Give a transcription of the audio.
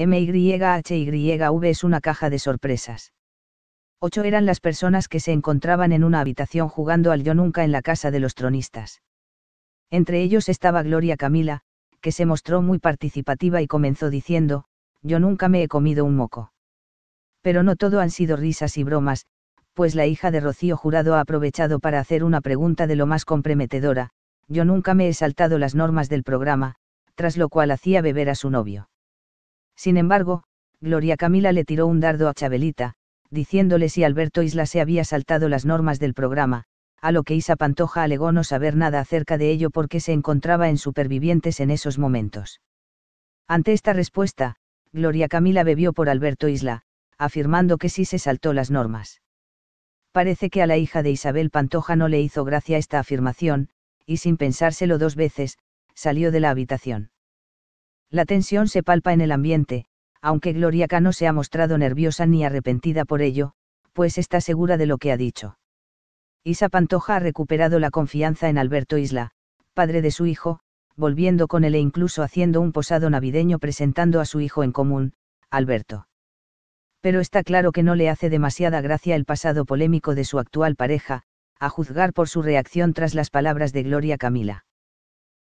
MYHYV es una caja de sorpresas. Ocho eran las personas que se encontraban en una habitación jugando al yo nunca en la casa de los tronistas. Entre ellos estaba Gloria Camila, que se mostró muy participativa y comenzó diciendo, yo nunca me he comido un moco. Pero no todo han sido risas y bromas, pues la hija de Rocío Jurado ha aprovechado para hacer una pregunta de lo más comprometedora, yo nunca me he saltado las normas del programa, tras lo cual hacía beber a su novio. Sin embargo, Gloria Camila le tiró un dardo a Chabelita, diciéndole si Alberto Isla se había saltado las normas del programa, a lo que Isa Pantoja alegó no saber nada acerca de ello porque se encontraba en supervivientes en esos momentos. Ante esta respuesta, Gloria Camila bebió por Alberto Isla, afirmando que sí se saltó las normas. Parece que a la hija de Isabel Pantoja no le hizo gracia esta afirmación, y sin pensárselo dos veces, salió de la habitación. La tensión se palpa en el ambiente, aunque Gloria K no se ha mostrado nerviosa ni arrepentida por ello, pues está segura de lo que ha dicho. Isa Pantoja ha recuperado la confianza en Alberto Isla, padre de su hijo, volviendo con él e incluso haciendo un posado navideño presentando a su hijo en común, Alberto. Pero está claro que no le hace demasiada gracia el pasado polémico de su actual pareja, a juzgar por su reacción tras las palabras de Gloria Camila.